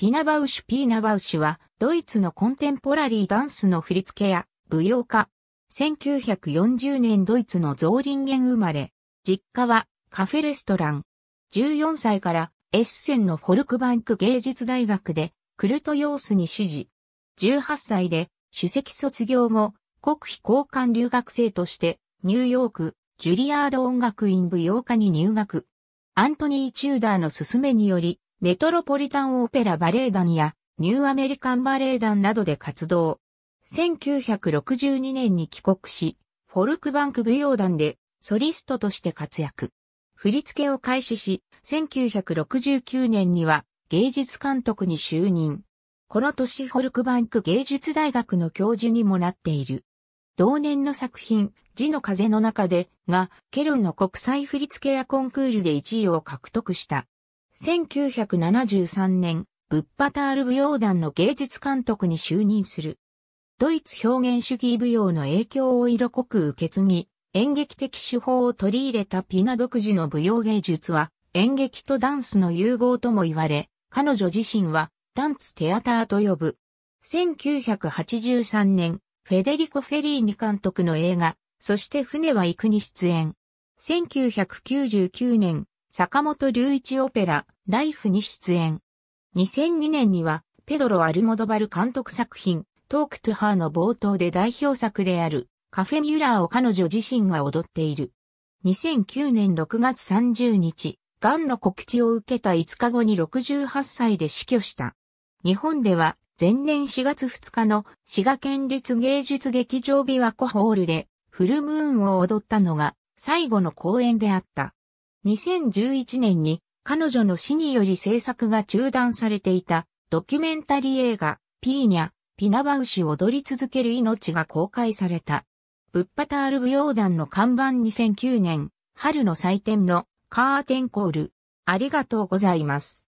ピナバウシュ・ピーナバウシュは、ドイツのコンテンポラリーダンスの振り付けや舞踊家。1940年ドイツのゾーリンゲン生まれ、実家はカフェレストラン。14歳からエッセンのフォルクバンク芸術大学でクルト様子に指示。18歳で首席卒業後、国費交換留学生としてニューヨークジュリアード音楽院舞踊家に入学。アントニー・チューダーの勧めにより、メトロポリタンオペラバレエ団やニューアメリカンバレエ団などで活動。1962年に帰国し、フォルクバンク舞踊団でソリストとして活躍。振り付けを開始し、1969年には芸術監督に就任。この年フォルクバンク芸術大学の教授にもなっている。同年の作品、字の風の中で、が、ケルンの国際振付やコンクールで1位を獲得した。1973年、ブッパタール舞踊団の芸術監督に就任する。ドイツ表現主義舞踊の影響を色濃く受け継ぎ、演劇的手法を取り入れたピナ独自の舞踊芸術は、演劇とダンスの融合とも言われ、彼女自身は、ダンツテアターと呼ぶ。1983年、フェデリコ・フェリーニ監督の映画、そして船は行くに出演。1999年、坂本隆一オペラ、ライフに出演。2002年には、ペドロ・アルモドバル監督作品、トーク・トゥ・ハーの冒頭で代表作である、カフェ・ミュラーを彼女自身が踊っている。2009年6月30日、癌の告知を受けた5日後に68歳で死去した。日本では、前年4月2日の滋賀県立芸術劇場琵琶湖ホールで、フルムーンを踊ったのが、最後の公演であった。2011年に彼女の死により制作が中断されていたドキュメンタリー映画ピーニャ、ピナバウシ踊り続ける命が公開された。ブッパタール舞踊団の看板2009年春の祭典のカーテンコール。ありがとうございます。